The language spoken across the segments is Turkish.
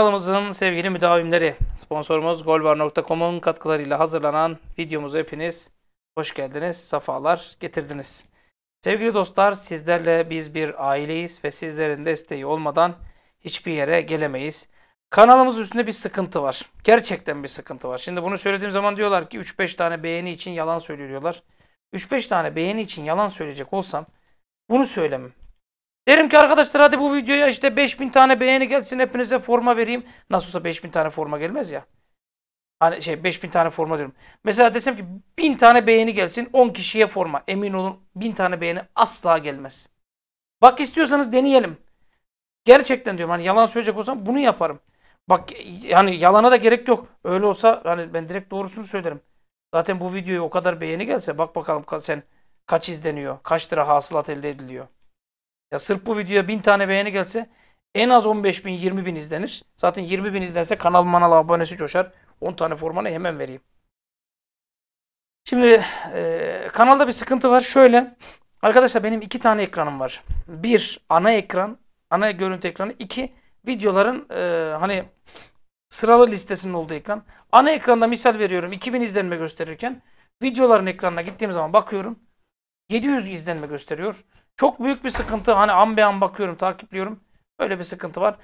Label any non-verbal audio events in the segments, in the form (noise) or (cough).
Kanalımızın sevgili müdavimleri, sponsorumuz golvar.com'un katkılarıyla hazırlanan videomuza hepiniz hoş geldiniz, safalar getirdiniz. Sevgili dostlar, sizlerle biz bir aileyiz ve sizlerin desteği olmadan hiçbir yere gelemeyiz. Kanalımız üstünde bir sıkıntı var. Gerçekten bir sıkıntı var. Şimdi bunu söylediğim zaman diyorlar ki 3-5 tane beğeni için yalan söylüyorlar. 3-5 tane beğeni için yalan söyleyecek olsam bunu söylemem. Derim ki arkadaşlar hadi bu videoya işte 5000 tane beğeni gelsin hepinize forma vereyim. Nasıl olsa 5000 tane forma gelmez ya. Hani şey 5000 tane forma diyorum. Mesela desem ki 1000 tane beğeni gelsin 10 kişiye forma. Emin olun 1000 tane beğeni asla gelmez. Bak istiyorsanız deneyelim. Gerçekten diyorum hani yalan söyleyecek olsam bunu yaparım. Bak yani yalana da gerek yok. Öyle olsa hani ben direkt doğrusunu söylerim. Zaten bu videoyu o kadar beğeni gelse bak bakalım sen kaç izleniyor, kaç lira hasılat elde ediliyor. Ya sırf bu videoya bin tane beğeni gelse en az 15 bin 20 bin izlenir. Zaten 20 bin izlense kanal manal abonesi coşar. 10 tane formanı hemen vereyim. Şimdi e, kanalda bir sıkıntı var. Şöyle arkadaşlar benim iki tane ekranım var. Bir ana ekran, ana görüntü ekranı. iki videoların e, hani sıralı listesinin olduğu ekran. Ana ekranda misal veriyorum 2000 izlenme gösterirken videoların ekranına gittiğim zaman bakıyorum 700 izlenme gösteriyor. Çok büyük bir sıkıntı. Hani an be an bakıyorum, takipliyorum. Böyle bir sıkıntı var.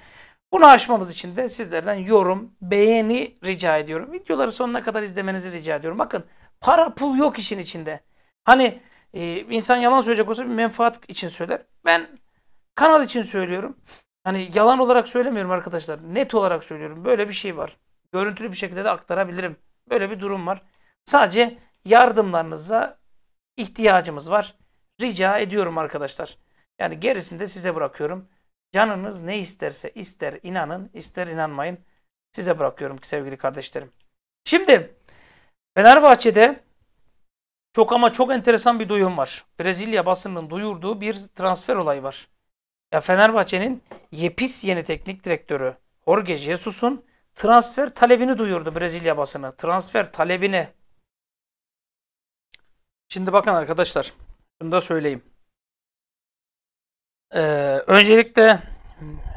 Bunu aşmamız için de sizlerden yorum, beğeni rica ediyorum. Videoları sonuna kadar izlemenizi rica ediyorum. Bakın para pul yok işin içinde. Hani e, insan yalan söyleyecek olsa bir menfaat için söyler. Ben kanal için söylüyorum. Hani yalan olarak söylemiyorum arkadaşlar. Net olarak söylüyorum. Böyle bir şey var. Görüntülü bir şekilde de aktarabilirim. Böyle bir durum var. Sadece yardımlarınıza ihtiyacımız var rica ediyorum arkadaşlar. Yani gerisini de size bırakıyorum. Canınız ne isterse ister inanın ister inanmayın size bırakıyorum ki sevgili kardeşlerim. Şimdi Fenerbahçe'de çok ama çok enteresan bir duyum var. Brezilya basının duyurduğu bir transfer olayı var. Ya Fenerbahçe'nin Yepis yeni teknik direktörü Jorge Jesus'un transfer talebini duyurdu Brezilya basını. Transfer talebini. Şimdi bakın arkadaşlar. Şunu da söyleyeyim. Ee, öncelikle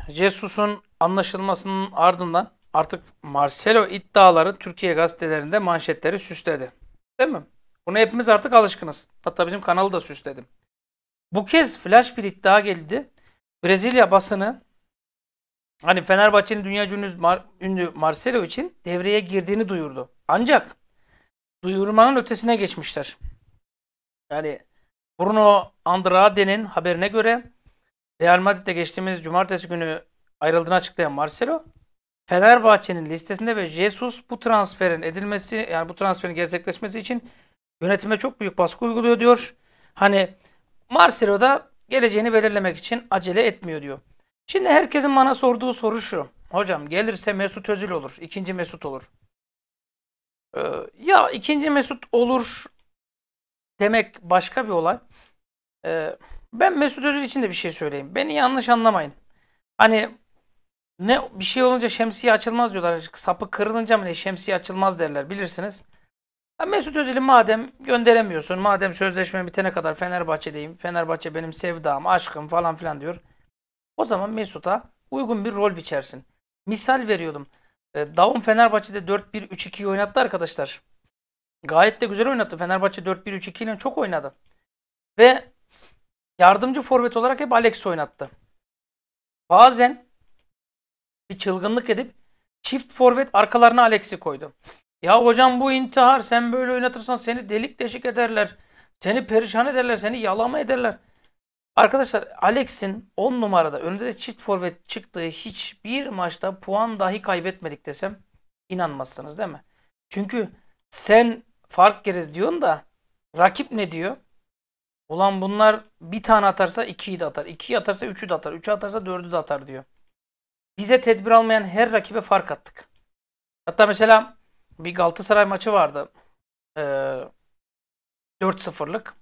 Jesus'un anlaşılmasının ardından artık Marcelo iddiaları Türkiye gazetelerinde manşetleri süsledi. Değil mi? Buna hepimiz artık alışkınız. Hatta bizim kanalı da süsledim. Bu kez flash bir iddia geldi. Brezilya basını hani Fenerbahçe'nin dünya ünlü, Marcelo için devreye girdiğini duyurdu. Ancak duyurmanın ötesine geçmişler. Yani Bruno Andrade'nin haberine göre Real Madrid'de geçtiğimiz cumartesi günü ayrıldığını açıklayan Marcelo, Fenerbahçe'nin listesinde ve Jesus bu transferin edilmesi, yani bu transferin gerçekleşmesi için yönetime çok büyük baskı uyguluyor diyor. Hani Marcelo da geleceğini belirlemek için acele etmiyor diyor. Şimdi herkesin bana sorduğu soru şu. Hocam gelirse Mesut Özil olur. ikinci Mesut olur. Ee, ya ikinci Mesut olur demek başka bir olay. Ee, ben Mesut Özil için de bir şey söyleyeyim. Beni yanlış anlamayın. Hani ne bir şey olunca şemsiye açılmaz diyorlar. Sapı kırılınca mı ne şemsiye açılmaz derler bilirsiniz. Ya Mesut Özil'i madem gönderemiyorsun, madem sözleşme bitene kadar Fenerbahçe'deyim, Fenerbahçe benim sevdam, aşkım falan filan diyor. O zaman Mesut'a uygun bir rol biçersin. Misal veriyordum. E, Davun Fenerbahçe'de 4-1-3-2'yi oynattı arkadaşlar. Gayet de güzel oynattı. Fenerbahçe 4-1-3-2 ile çok oynadı. Ve yardımcı forvet olarak hep Alex oynattı. Bazen bir çılgınlık edip çift forvet arkalarına Alex'i koydu. Ya hocam bu intihar. Sen böyle oynatırsan seni delik deşik ederler. Seni perişan ederler. Seni yalama ederler. Arkadaşlar Alex'in 10 numarada önde de çift forvet çıktığı hiçbir maçta puan dahi kaybetmedik desem inanmazsınız değil mi? Çünkü sen fark geriz diyorsun da rakip ne diyor? Ulan bunlar bir tane atarsa 2'yi de atar. 2'yi atarsa 3'ü de atar. 3'ü atarsa 4'ü de atar diyor. Bize tedbir almayan her rakibe fark attık. Hatta mesela bir Galatasaray maçı vardı. Ee, 4-0'lık.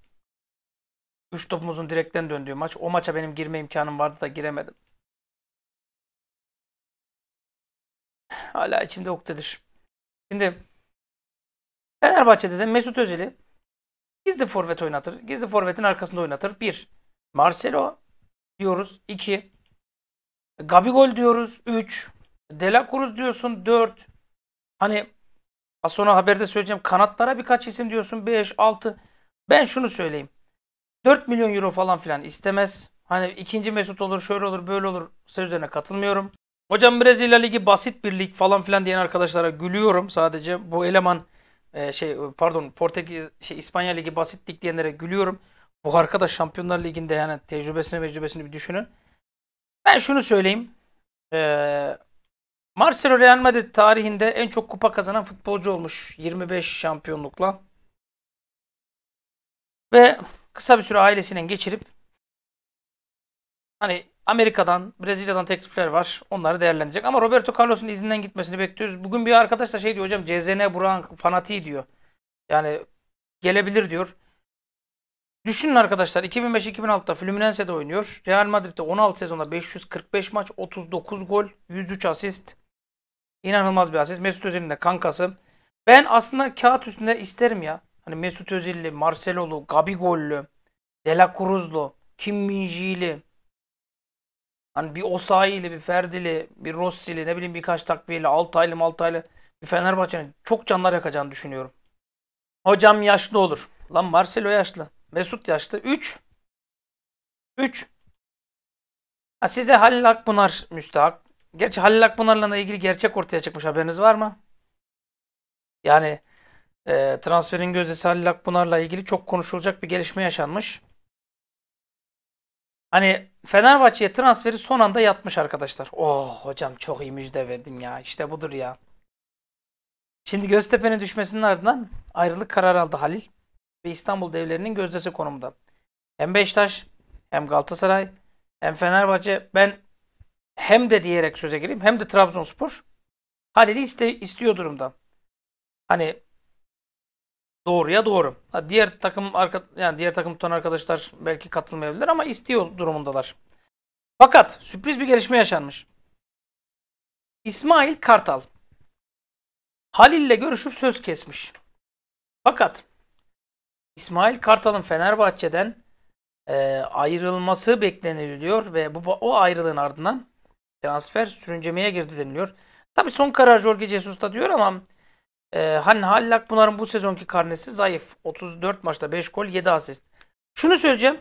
3 topumuzun direkten döndüğü maç. O maça benim girme imkanım vardı da giremedim. Hala içimde oktedir. Şimdi Fenerbahçe'de de Mesut Özil'i Gizli forvet oynatır. Gizli forvetin arkasında oynatır. 1. Marcelo diyoruz. 2. Gabigol diyoruz. 3. Delacruz diyorsun. 4. Hani az sonra haberde söyleyeceğim. Kanatlara birkaç isim diyorsun. 5, 6. Ben şunu söyleyeyim. 4 milyon euro falan filan istemez. Hani ikinci Mesut olur, şöyle olur, böyle olur. Size üzerine katılmıyorum. Hocam Brezilya Ligi basit bir lig falan filan diyen arkadaşlara gülüyorum. Sadece bu eleman ee, şey pardon Portekiz şey İspanya Ligi basitlik diyenlere gülüyorum. Bu arkadaş Şampiyonlar Ligi'nde yani tecrübesini tecrübesini bir düşünün. Ben şunu söyleyeyim. E, Marcelo Real Madrid tarihinde en çok kupa kazanan futbolcu olmuş. 25 şampiyonlukla. Ve kısa bir süre ailesinden geçirip hani Amerika'dan, Brezilya'dan teklifler var. Onları değerlenecek. Ama Roberto Carlos'un izinden gitmesini bekliyoruz. Bugün bir arkadaş da şey diyor hocam CZN Burak'ın fanatiği diyor. Yani gelebilir diyor. Düşünün arkadaşlar 2005-2006'da Fluminense'de oynuyor. Real Madrid'de 16 sezonda 545 maç, 39 gol, 103 asist. İnanılmaz bir asist. Mesut Özil'in de kankası. Ben aslında kağıt üstünde isterim ya. Hani Mesut Özil'li, Marcelo'lu, Gabigollü, Dela Cruz'lu, Kim Minji'li, Hani bir Osayi'li, bir Ferdi'li, bir Rossi'li, ne bileyim birkaç takviyeli, Altaylı, Maltaylı bir Fenerbahçe'nin çok canlar yakacağını düşünüyorum. Hocam yaşlı olur. Lan Marcelo yaşlı. Mesut yaşlı. 3. 3. Ha size Halil Akpınar müstahak. Gerçi Halil Akpınar'la ilgili gerçek ortaya çıkmış haberiniz var mı? Yani e, transferin gözdesi Halil Akpınar'la ilgili çok konuşulacak bir gelişme yaşanmış. Hani Fenerbahçe'ye transferi son anda yatmış arkadaşlar. Oh hocam çok iyi müjde verdim ya. İşte budur ya. Şimdi Göztepe'nin düşmesinin ardından ayrılık kararı aldı Halil ve İstanbul devlerinin gözdesi konumda. Hem Beştaş, hem Galatasaray hem Fenerbahçe ben hem de diyerek söze gireyim hem de Trabzonspor Halil'i iste, istiyor durumda. Hani doğruya doğru. Ha, diğer takım arka, yani diğer takım tutan arkadaşlar belki katılmayabilir ama istiyor durumundalar. Fakat sürpriz bir gelişme yaşanmış. İsmail Kartal Halil'le görüşüp söz kesmiş. Fakat İsmail Kartal'ın Fenerbahçe'den e, ayrılması bekleniliyor ve bu o ayrılığın ardından transfer sürüncemeye girdi deniliyor. Tabii son karar Jorge Jesus'ta diyor ama ee, hani Hallak Pınar'ın bu sezonki karnesi zayıf. 34 maçta 5 gol 7 asist. Şunu söyleyeceğim.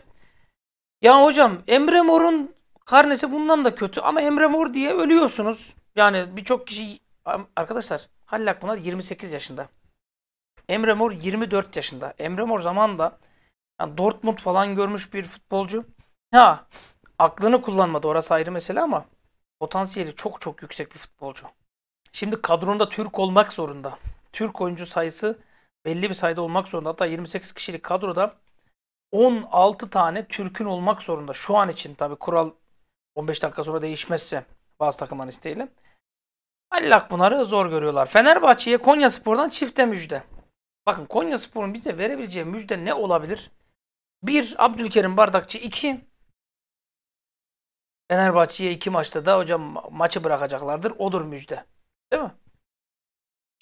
Ya hocam Emre Mor'un karnesi bundan da kötü ama Emre Mor diye ölüyorsunuz. Yani birçok kişi arkadaşlar Hallak Pınar 28 yaşında. Emre Mor 24 yaşında. Emre Mor zamanında yani Dortmund falan görmüş bir futbolcu. Ha aklını kullanmadı orası ayrı mesele ama potansiyeli çok çok yüksek bir futbolcu. Şimdi kadronda Türk olmak zorunda. Türk oyuncu sayısı belli bir sayıda olmak zorunda. Hatta 28 kişilik kadroda 16 tane Türk'ün olmak zorunda. Şu an için tabi kural 15 dakika sonra değişmezse bazı takımların isteğiyle. Ali bunları zor görüyorlar. Fenerbahçe'ye Konya Spor'dan çifte müjde. Bakın Konya Spor'un bize verebileceği müjde ne olabilir? 1. Abdülkerim Bardakçı 2. Fenerbahçe'ye iki maçta da hocam maçı bırakacaklardır. Odur müjde. Değil mi?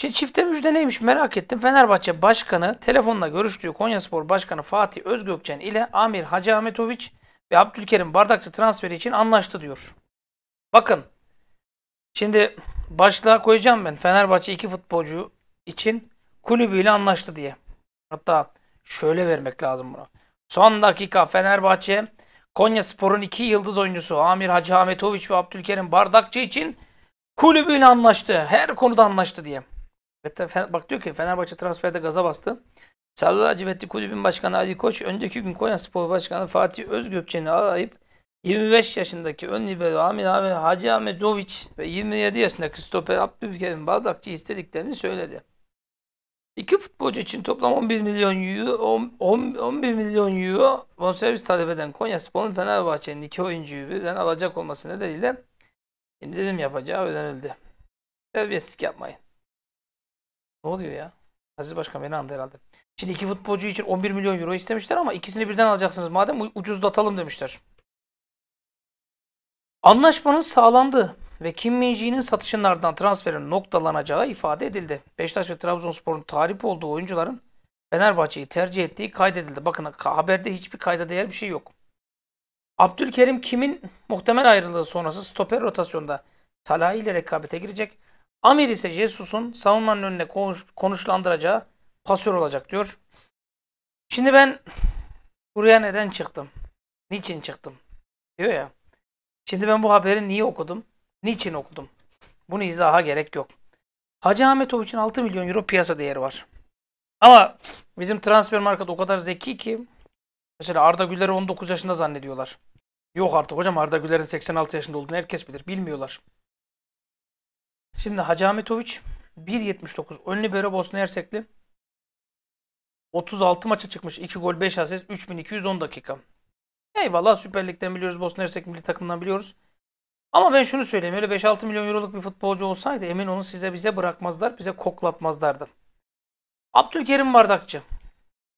Şimdi çifte müjde neymiş merak ettim. Fenerbahçe Başkanı telefonla görüştüğü Konyaspor Başkanı Fatih Özgökçen ile Amir Hacı Ahmetoviç ve Abdülkerim Bardakçı transferi için anlaştı diyor. Bakın şimdi başlığa koyacağım ben Fenerbahçe iki futbolcu için kulübüyle anlaştı diye. Hatta şöyle vermek lazım buna. Son dakika Fenerbahçe Konyaspor'un iki yıldız oyuncusu Amir Hacı Ahmetoviç ve Abdülkerim Bardakçı için kulübüyle anlaştı. Her konuda anlaştı diye bak diyor ki Fenerbahçe transferde gaza bastı. Sarılar Civetli Kulübün Başkanı Ali Koç önceki gün Konya Spor Başkanı Fatih Özgökçen'i arayıp 25 yaşındaki ön libero Amin Ahmet Hacı Ahmetoviç ve 27 yaşındaki stoper Abdülkerim Bardakçı istediklerini söyledi. İki futbolcu için toplam 11 milyon euro 10, 10, 11 milyon euro bonservis talep eden Konya Spor'un Fenerbahçe'nin iki oyuncuyu birden alacak olması nedeniyle indirim yapacağı öğrenildi. Serbestlik yapmayın. Ne oluyor ya? Aziz Başkan beni andı herhalde. Şimdi iki futbolcu için 11 milyon euro istemişler ama ikisini birden alacaksınız madem ucuzlatalım demişler. Anlaşmanın sağlandı ve Kim Minji'nin satışının transferin noktalanacağı ifade edildi. Beşiktaş ve Trabzonspor'un tarif olduğu oyuncuların Fenerbahçe'yi tercih ettiği kaydedildi. Bakın haberde hiçbir kayda değer bir şey yok. Abdülkerim Kim'in muhtemel ayrılığı sonrası stoper rotasyonda Salah ile rekabete girecek. Amir ise Jesus'un savunmanın önüne konuşlandıracağı pasör olacak diyor. Şimdi ben buraya neden çıktım? Niçin çıktım? Diyor ya. Şimdi ben bu haberi niye okudum? Niçin okudum? Bunu izaha gerek yok. Hacı Ahmetov için 6 milyon euro piyasa değeri var. Ama bizim transfer market o kadar zeki ki mesela Arda Güler'i 19 yaşında zannediyorlar. Yok artık hocam Arda Güler'in 86 yaşında olduğunu herkes bilir. Bilmiyorlar. Şimdi Hacı Ahmetoviç 1.79 ön libero Bosna Hersekli. 36 maça çıkmış. 2 gol 5 asist 3210 dakika. Eyvallah Süper Lig'den biliyoruz. Bosna Hersek milli takımından biliyoruz. Ama ben şunu söyleyeyim. Öyle 5-6 milyon euroluk bir futbolcu olsaydı emin olun size bize bırakmazlar. Bize koklatmazlardı. Abdülkerim Bardakçı.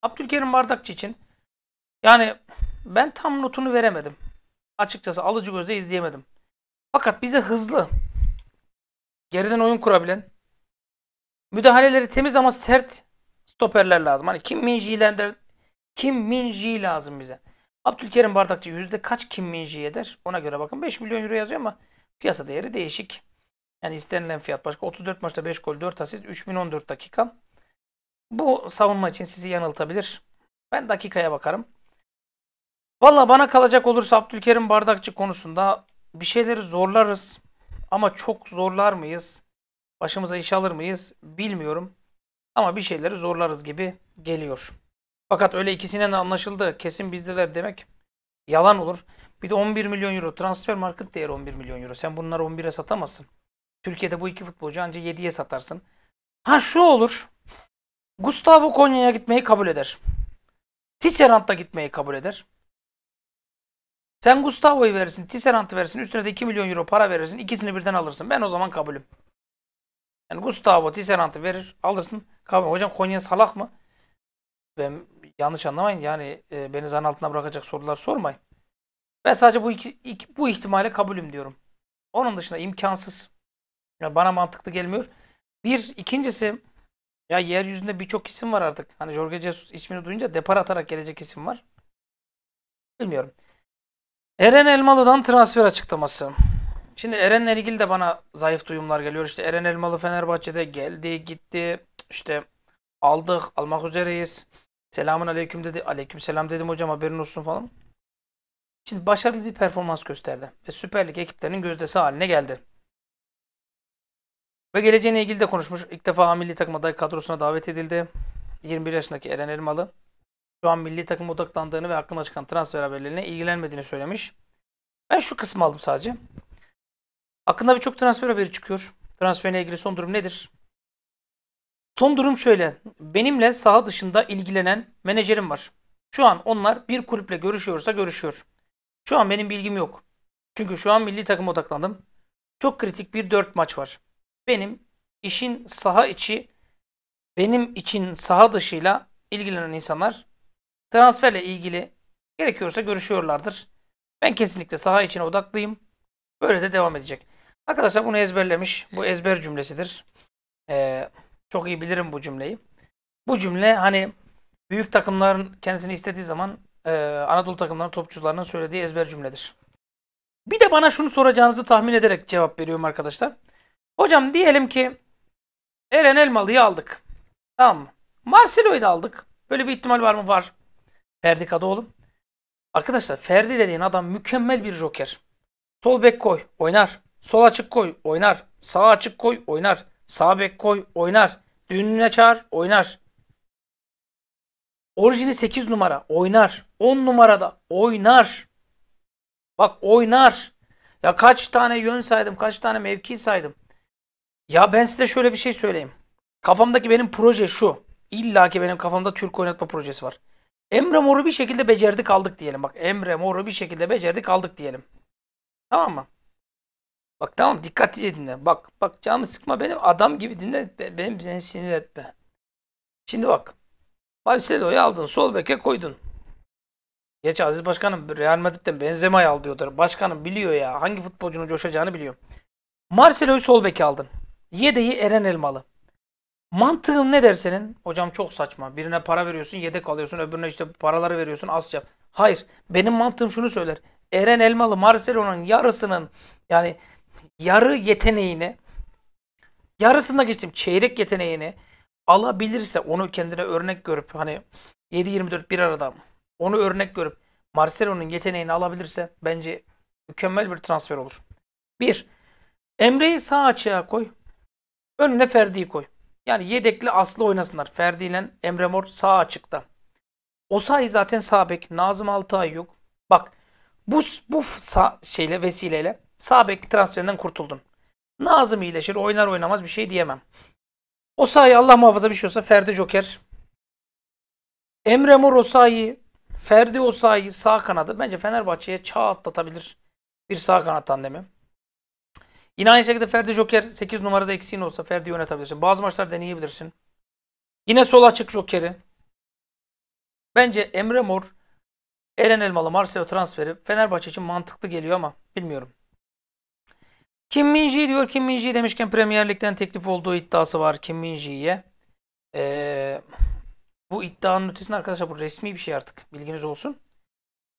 Abdülkerim Bardakçı için yani ben tam notunu veremedim. Açıkçası alıcı gözle izleyemedim. Fakat bize hızlı, Geriden oyun kurabilen. Müdahaleleri temiz ama sert stoperler lazım. Hani Kim Minji'lendir Kim Minji lazım bize. Abdülkerim Bardakçı yüzde kaç Kim Minji eder? Ona göre bakın 5 milyon euro yazıyor ama piyasa değeri değişik. Yani istenilen fiyat başka. 34 maçta 5 gol 4 asist 3014 dakika. Bu savunma için sizi yanıltabilir. Ben dakikaya bakarım. Valla bana kalacak olursa Abdülkerim Bardakçı konusunda bir şeyleri zorlarız. Ama çok zorlar mıyız? Başımıza iş alır mıyız? Bilmiyorum. Ama bir şeyleri zorlarız gibi geliyor. Fakat öyle ikisinden anlaşıldı. Kesin bizdeler demek yalan olur. Bir de 11 milyon euro. Transfer market değeri 11 milyon euro. Sen bunları 11'e satamazsın. Türkiye'de bu iki futbolcu ancak 7'ye satarsın. Ha şu olur. Gustavo Konya'ya gitmeyi kabul eder. Tisserant'ta gitmeyi kabul eder. Sen Gustavo'yu verirsin, Tisserant'ı verirsin, üstüne de 2 milyon euro para verirsin, ikisini birden alırsın. Ben o zaman kabulüm. Yani Gustavo Tisserant'ı verir, alırsın. kabulüm. Hocam Konya salak mı? Ben yanlış anlamayın yani e, beni zan altına bırakacak sorular sormayın. Ben sadece bu iki, iki, bu ihtimale kabulüm diyorum. Onun dışında imkansız. Yani bana mantıklı gelmiyor. Bir, ikincisi ya yeryüzünde birçok isim var artık. Hani Jorge Jesus ismini duyunca depar atarak gelecek isim var. Bilmiyorum. Eren Elmalı'dan transfer açıklaması. Şimdi Eren'le ilgili de bana zayıf duyumlar geliyor. İşte Eren Elmalı Fenerbahçe'de geldi, gitti. İşte aldık, almak üzereyiz. Selamun aleyküm dedi. Aleyküm selam dedim hocam haberin olsun falan. Şimdi başarılı bir performans gösterdi. Ve Süper Lig ekiplerinin gözdesi haline geldi. Ve geleceğine ilgili de konuşmuş. İlk defa milli takım kadrosuna davet edildi. 21 yaşındaki Eren Elmalı şu an milli takım odaklandığını ve hakkında çıkan transfer haberlerine ilgilenmediğini söylemiş. Ben şu kısmı aldım sadece. Hakkında birçok transfer haberi çıkıyor. Transferine ilgili son durum nedir? Son durum şöyle. Benimle saha dışında ilgilenen menajerim var. Şu an onlar bir kulüple görüşüyorsa görüşüyor. Şu an benim bilgim yok. Çünkü şu an milli takım odaklandım. Çok kritik bir 4 maç var. Benim işin saha içi benim için saha dışıyla ilgilenen insanlar transferle ilgili gerekiyorsa görüşüyorlardır. Ben kesinlikle saha içine odaklıyım. Böyle de devam edecek. Arkadaşlar bunu ezberlemiş. Bu ezber cümlesidir. Ee, çok iyi bilirim bu cümleyi. Bu cümle hani büyük takımların kendisini istediği zaman e, Anadolu takımların topçularının söylediği ezber cümledir. Bir de bana şunu soracağınızı tahmin ederek cevap veriyorum arkadaşlar. Hocam diyelim ki Eren Elmalı'yı aldık. Tamam mı? Marcelo'yu da aldık. Böyle bir ihtimal var mı? Var. Ferdi Kadıoğlu. Arkadaşlar Ferdi dediğin adam mükemmel bir joker. Sol bek koy oynar. Sol açık koy oynar. Sağ açık koy oynar. Sağ bek koy oynar. Düğününe çağır oynar. Orijini 8 numara oynar. 10 numarada oynar. Bak oynar. Ya kaç tane yön saydım, kaç tane mevki saydım. Ya ben size şöyle bir şey söyleyeyim. Kafamdaki benim proje şu. İlla ki benim kafamda Türk oynatma projesi var. Emre Mor'u bir şekilde becerdi kaldık diyelim. Bak Emre Mor'u bir şekilde becerdi kaldık diyelim. Tamam mı? Bak tamam dikkatlice dinle. Bak bak canımı sıkma benim adam gibi dinle. benim beni sinir etme. Şimdi bak. Marcelo'yu aldın. Sol beke koydun. Geç Aziz Başkanım Real Madrid'den Benzema'yı al diyorlar. Başkanım biliyor ya. Hangi futbolcunun coşacağını biliyor. Marcelo'yu sol beke aldın. Yedeği Eren Elmalı. Mantığım ne der senin? Hocam çok saçma. Birine para veriyorsun, yedek alıyorsun. Öbürüne işte paraları veriyorsun, az yap. Hayır. Benim mantığım şunu söyler. Eren Elmalı, Marcelo'nun yarısının yani yarı yeteneğini yarısında geçtim. Çeyrek yeteneğini alabilirse onu kendine örnek görüp hani 7-24 bir arada onu örnek görüp Marcelo'nun yeteneğini alabilirse bence mükemmel bir transfer olur. 1. Emre'yi sağ açığa koy. Önüne Ferdi'yi koy. Yani yedekli Aslı oynasınlar. Ferdi ile Emre Mor sağ açıkta. O Osayi zaten sağ bek. Nazım Altay yok. Bak bu, bu şeyle vesileyle sağ bek transferinden kurtuldun. Nazım iyileşir. Oynar oynamaz bir şey diyemem. O Osayi Allah muhafaza bir şey olsa Ferdi Joker. Emre Mor o Osayi, Ferdi o Osayi sağ kanadı. Bence Fenerbahçe'ye çağ atlatabilir bir sağ kanat tandemi. Yine aynı şekilde Ferdi Joker 8 numarada eksiğin olsa Ferdi yönetebilirsin. Bazı maçlar deneyebilirsin. Yine sol açık Joker'i. Bence Emre Mor, Eren Elmalı, Marseille transferi Fenerbahçe için mantıklı geliyor ama bilmiyorum. Kim Minji diyor. Kim Minji demişken Premier Lig'den teklif olduğu iddiası var Kim Minji'ye. Ee, bu iddianın ötesinde arkadaşlar bu resmi bir şey artık. Bilginiz olsun.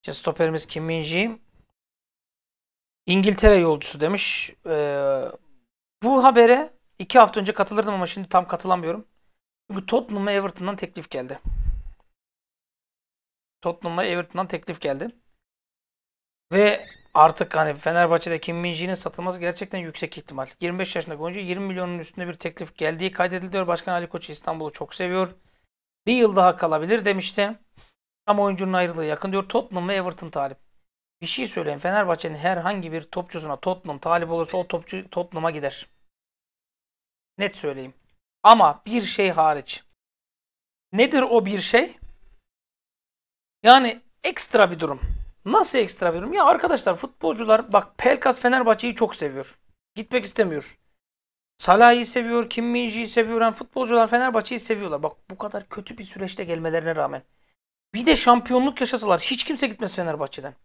İşte stoperimiz Kim Minji. İngiltere yolcusu demiş. Ee, bu habere iki hafta önce katılırdım ama şimdi tam katılamıyorum. Çünkü Tottenham'a Everton'dan teklif geldi. Tottenham'a Everton'dan teklif geldi. Ve artık hani Fenerbahçe'de Kim Min-jae'nin satılması gerçekten yüksek ihtimal. 25 yaşındaki oyuncu 20 milyonun üstünde bir teklif geldiği kaydediliyor. Başkan Ali Koç İstanbul'u çok seviyor. Bir yıl daha kalabilir demişti. Ama oyuncunun ayrılığı yakın diyor. Tottenham ve Everton talip bir şey söyleyeyim. Fenerbahçe'nin herhangi bir topçusuna Tottenham talip olursa o topçu Tottenham'a gider. Net söyleyeyim. Ama bir şey hariç. Nedir o bir şey? Yani ekstra bir durum. Nasıl ekstra bir durum? Ya arkadaşlar futbolcular bak Pelkas Fenerbahçe'yi çok seviyor. Gitmek istemiyor. Salah'ı seviyor, Kim Minji'yi seviyor. Yani futbolcular Fenerbahçe'yi seviyorlar. Bak bu kadar kötü bir süreçte gelmelerine rağmen. Bir de şampiyonluk yaşasalar hiç kimse gitmez Fenerbahçe'den.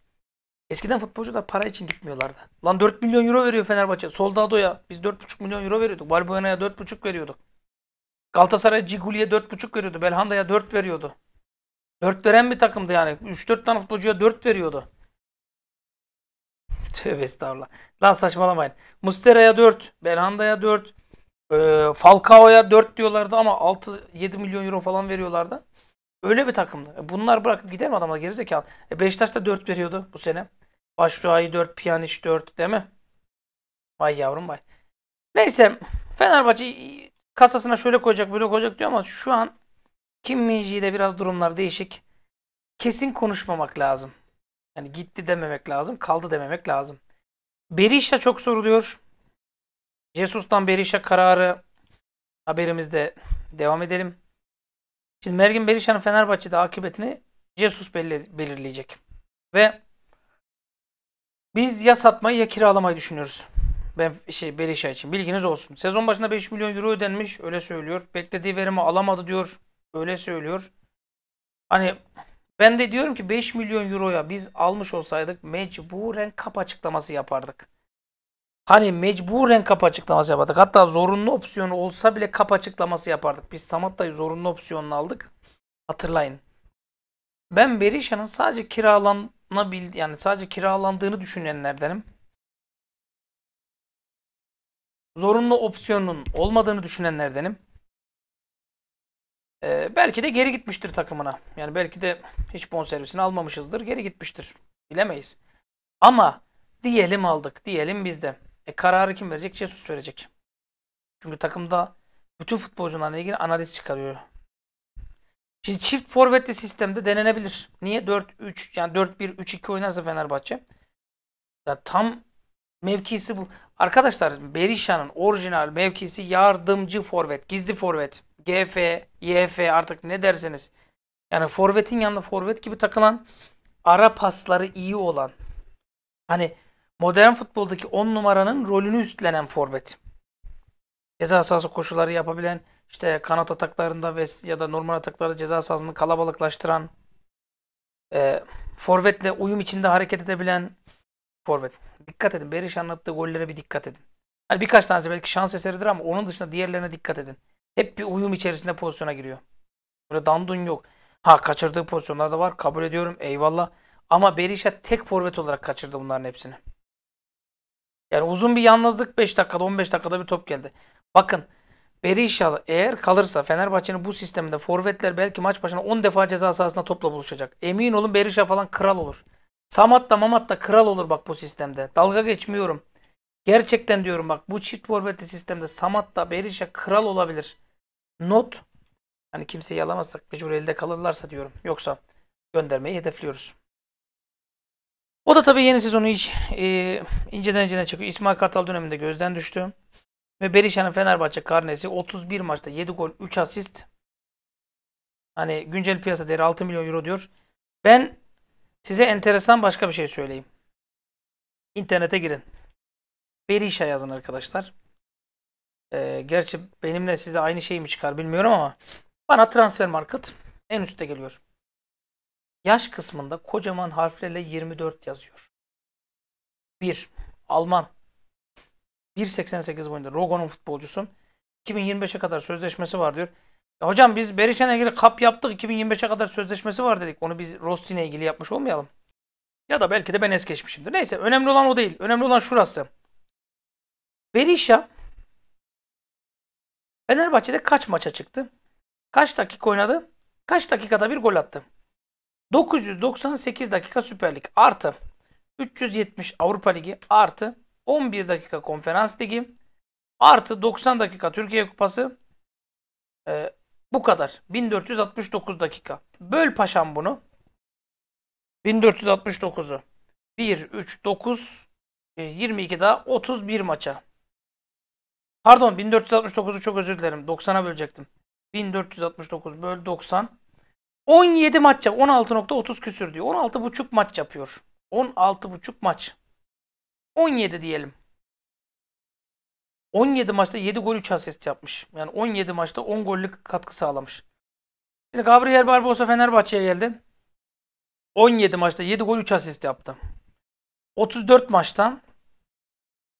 Eskiden futbolcu para için gitmiyorlardı. Lan 4 milyon euro veriyor Fenerbahçe. Soldado'ya biz 4,5 milyon euro veriyorduk. Valbuena'ya 4,5 veriyorduk. Galatasaray Ciguli'ye 4,5 veriyordu. Belhanda'ya 4 veriyordu. 4 veren bir takımdı yani. 3-4 tane futbolcuya 4 veriyordu. (laughs) Tövbe estağfurullah. Lan saçmalamayın. Mustera'ya 4, Belhanda'ya 4, e, Falcao'ya 4 diyorlardı ama 6-7 milyon euro falan veriyorlardı. Öyle bir takımdı. E bunlar bırakıp gider mi adamlar gerizekalı? E Beşiktaş da 4 veriyordu bu sene. Başruay'ı 4, Piyaniş 4 değil mi? Vay yavrum vay. Neyse Fenerbahçe kasasına şöyle koyacak böyle koyacak diyor ama şu an Kim Minji'de biraz durumlar değişik. Kesin konuşmamak lazım. Yani gitti dememek lazım. Kaldı dememek lazım. Berisha çok soruluyor. Jesus'tan Berisha kararı haberimizde devam edelim. Şimdi Mergin Berişan'ın Fenerbahçe'de akıbetini Jesus belirleyecek. Ve biz ya satmayı ya kiralamayı düşünüyoruz. Ben şey Berisha için bilginiz olsun. Sezon başında 5 milyon euro ödenmiş öyle söylüyor. Beklediği verimi alamadı diyor. Öyle söylüyor. Hani ben de diyorum ki 5 milyon euroya biz almış olsaydık mecburen kap açıklaması yapardık. Hani mecburen kap açıklaması yapardık. Hatta zorunlu opsiyon olsa bile kap açıklaması yapardık. Biz Samatta'yı zorunlu opsiyonunu aldık. Hatırlayın. Ben Berisha'nın sadece kiralanabil yani sadece kiralandığını düşünenlerdenim. Zorunlu opsiyonun olmadığını düşünenlerdenim. Ee, belki de geri gitmiştir takımına. Yani belki de hiç bonservisini almamışızdır. Geri gitmiştir. Bilemeyiz. Ama diyelim aldık. Diyelim bizde. E kararı kim verecek? Jesus verecek. Çünkü takımda bütün futbolcularla ilgili analiz çıkarıyor. Şimdi çift forvetli sistemde denenebilir. Niye? 4-3 yani 4-1-3-2 oynarsa Fenerbahçe. Yani tam mevkisi bu. Arkadaşlar Berisha'nın orijinal mevkisi yardımcı forvet, gizli forvet. GF, YF artık ne derseniz. Yani forvetin yanında forvet gibi takılan ara pasları iyi olan. Hani modern futboldaki 10 numaranın rolünü üstlenen forvet. Ceza sahası koşuları yapabilen, işte kanat ataklarında ve ya da normal ataklarda ceza sahasını kalabalıklaştıran, e, forvetle uyum içinde hareket edebilen forvet. Dikkat edin. Beriş anlattığı gollere bir dikkat edin. Yani birkaç tanesi belki şans eseridir ama onun dışında diğerlerine dikkat edin. Hep bir uyum içerisinde pozisyona giriyor. Böyle dandun yok. Ha kaçırdığı pozisyonlar da var. Kabul ediyorum. Eyvallah. Ama Berisha tek forvet olarak kaçırdı bunların hepsini. Yani uzun bir yalnızlık 5 dakikada 15 dakikada bir top geldi. Bakın Berisha eğer kalırsa Fenerbahçe'nin bu sisteminde forvetler belki maç başına 10 defa ceza sahasında topla buluşacak. Emin olun Berisha falan kral olur. Samat da Mamat da kral olur bak bu sistemde. Dalga geçmiyorum. Gerçekten diyorum bak bu çift forvetli sistemde Samat da Berisha kral olabilir. Not hani kimseyi alamazsak mecbur elde kalırlarsa diyorum. Yoksa göndermeyi hedefliyoruz. O da tabii yeni sezonu hiç e, inceden inceden çıkıyor. İsmail Kartal döneminde gözden düştü. Ve Berisha'nın Fenerbahçe karnesi 31 maçta 7 gol 3 asist. Hani güncel piyasa değeri 6 milyon euro diyor. Ben size enteresan başka bir şey söyleyeyim. İnternete girin. Berisha yazın arkadaşlar. Ee, gerçi benimle size aynı şey mi çıkar bilmiyorum ama bana transfer market en üstte geliyor. Yaş kısmında kocaman harflerle 24 yazıyor. 1. Alman. 1.88 boyunda Rogon'un futbolcusu. 2025'e kadar sözleşmesi var diyor. Ya e hocam biz Berişan'a ilgili kap yaptık. 2025'e kadar sözleşmesi var dedik. Onu biz Rostin'e ilgili yapmış olmayalım. Ya da belki de ben es geçmişimdir. Neyse önemli olan o değil. Önemli olan şurası. Berisha Fenerbahçe'de kaç maça çıktı? Kaç dakika oynadı? Kaç dakikada bir gol attı? 998 dakika Süper Lig artı 370 Avrupa Ligi artı 11 dakika Konferans Ligi artı 90 dakika Türkiye Kupası ee, bu kadar. 1469 dakika. Böl paşam bunu. 1469'u. 1, 3, 9, 22 daha 31 maça. Pardon 1469'u çok özür dilerim. 90'a bölecektim. 1469 böl 90. 17 maç yap. 16.30 küsür diyor. 16.5 maç yapıyor. 16.5 maç. 17 diyelim. 17 maçta 7 gol 3 asist yapmış. Yani 17 maçta 10 gollük katkı sağlamış. Şimdi Gabriel Barbosa Fenerbahçe'ye geldi. 17 maçta 7 gol 3 asist yaptı. 34 maçtan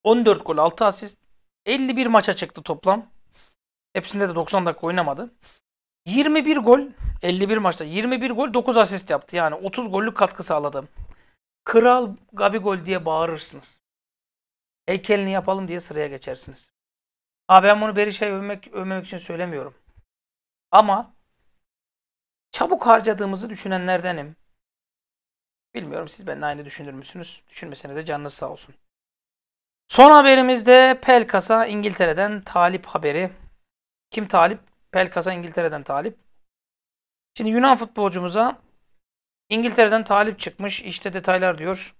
14 gol 6 asist. 51 maça çıktı toplam. Hepsinde de 90 dakika oynamadı. 21 gol 51 maçta 21 gol 9 asist yaptı. Yani 30 gollük katkı sağladı. Kral Gabi gol diye bağırırsınız. Heykelini yapalım diye sıraya geçersiniz. Ha ben bunu Berişe'ye övmek, övmemek için söylemiyorum. Ama çabuk harcadığımızı düşünenlerdenim. Bilmiyorum siz benimle aynı düşünür müsünüz? Düşünmeseniz de canınız sağ olsun. Son haberimizde Pelkas'a İngiltere'den talip haberi. Kim talip? Pelkas'a İngiltere'den talip. Şimdi Yunan futbolcumuza İngiltere'den talip çıkmış. İşte detaylar diyor.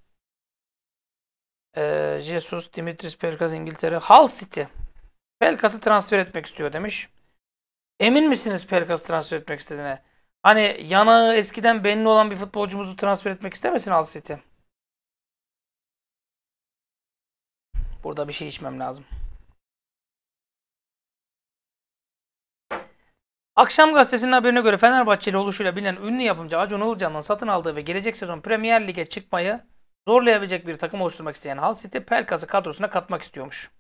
Ee, Jesus Dimitris Pelkas İngiltere. Hull City. Pelkas'ı transfer etmek istiyor demiş. Emin misiniz Pelkas'ı transfer etmek istediğine? Hani yanağı eskiden benli olan bir futbolcumuzu transfer etmek istemesin Hull City. Burada bir şey içmem lazım. Akşam gazetesinin haberine göre Fenerbahçeli oluşuyla bilinen ünlü yapımcı Acun Ilıcalı'nın satın aldığı ve gelecek sezon Premier Lig'e çıkmayı zorlayabilecek bir takım oluşturmak isteyen Hull City Pelkas'ı kadrosuna katmak istiyormuş.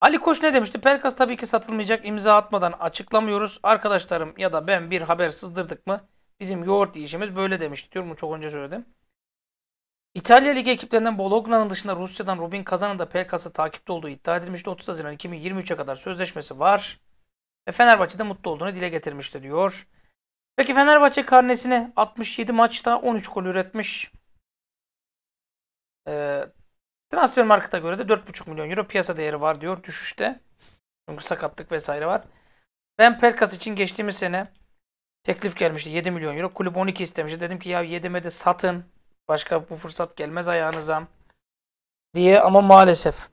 Ali Koç ne demişti? Pelkas tabii ki satılmayacak. imza atmadan açıklamıyoruz. Arkadaşlarım ya da ben bir haber sızdırdık mı? Bizim yoğurt yiyişimiz böyle demişti diyor. Bunu çok önce söyledim. İtalya Ligi ekiplerinden Bologna'nın dışında Rusya'dan Rubin Kazan'ın da Pelkas'ı takipte olduğu iddia edilmişti. 30 Haziran 2023'e kadar sözleşmesi var ve Fenerbahçe'de mutlu olduğunu dile getirmişti diyor. Peki Fenerbahçe karnesini 67 maçta 13 gol üretmiş. E, transfer markete göre de 4,5 milyon euro piyasa değeri var diyor düşüşte. Çünkü sakatlık vesaire var. Ben Pelkas için geçtiğimiz sene teklif gelmişti 7 milyon euro. Kulüp 12 istemişti. Dedim ki ya 7'me de satın. Başka bu fırsat gelmez ayağınıza diye ama maalesef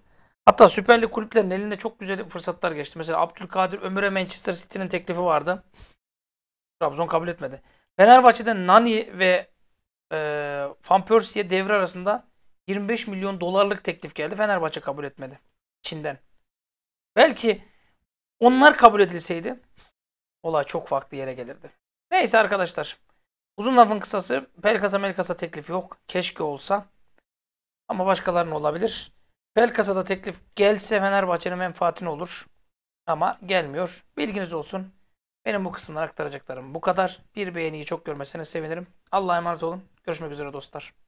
Hatta Süper Lig kulüplerinin elinde çok güzel fırsatlar geçti. Mesela Abdülkadir Ömür'e Manchester City'nin teklifi vardı. Trabzon kabul etmedi. Fenerbahçe'de Nani ve e, Van Persie'ye devre arasında 25 milyon dolarlık teklif geldi. Fenerbahçe kabul etmedi. Çin'den. Belki onlar kabul edilseydi olay çok farklı yere gelirdi. Neyse arkadaşlar. Uzun lafın kısası Pelkasa Melkasa teklifi yok. Keşke olsa. Ama başkalarının olabilir. Pelkasa'da teklif gelse Fenerbahçe'nin menfaatine olur. Ama gelmiyor. Bilginiz olsun. Benim bu kısımdan aktaracaklarım bu kadar. Bir beğeniyi çok görmeseniz sevinirim. Allah'a emanet olun. Görüşmek üzere dostlar.